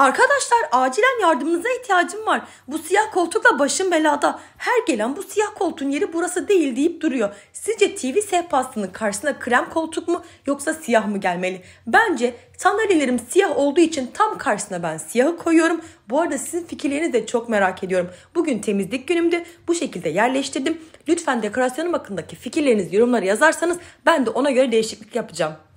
Arkadaşlar acilen yardımınıza ihtiyacım var. Bu siyah koltukla başım belada. Her gelen bu siyah koltuğun yeri burası değil deyip duruyor. Sizce TV sehpasının karşısına krem koltuk mu yoksa siyah mı gelmeli? Bence sandalyelerim siyah olduğu için tam karşısına ben siyahı koyuyorum. Bu arada sizin fikirlerinizi de çok merak ediyorum. Bugün temizlik günümde bu şekilde yerleştirdim. Lütfen dekorasyonum hakkındaki fikirlerinizi yorumlara yazarsanız ben de ona göre değişiklik yapacağım.